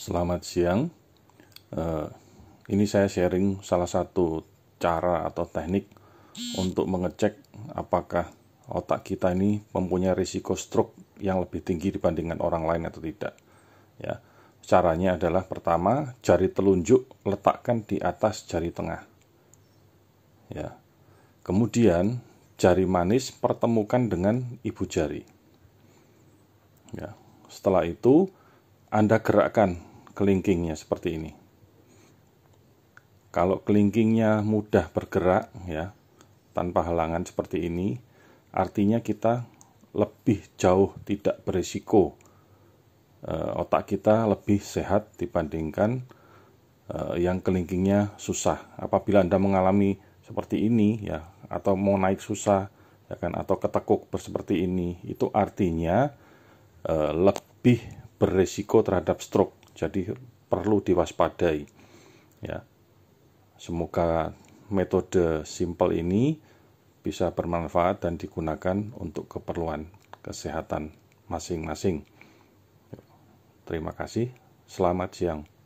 Selamat siang. Eh, ini saya sharing salah satu cara atau teknik untuk mengecek apakah otak kita ini mempunyai risiko stroke yang lebih tinggi dibandingkan orang lain atau tidak. Ya. Caranya adalah pertama, jari telunjuk letakkan di atas jari tengah. Ya. Kemudian, jari manis pertemukan dengan ibu jari. Ya. Setelah itu, Anda gerakkan kelingkingnya seperti ini. Kalau kelingkingnya mudah bergerak ya, tanpa halangan seperti ini, artinya kita lebih jauh tidak berisiko. E, otak kita lebih sehat dibandingkan e, yang kelingkingnya susah. Apabila Anda mengalami seperti ini ya atau mau naik susah ya kan atau ketekuk seperti ini, itu artinya e, lebih beresiko terhadap stroke jadi perlu diwaspadai. Ya. Semoga metode simple ini bisa bermanfaat dan digunakan untuk keperluan kesehatan masing-masing. Terima kasih. Selamat siang.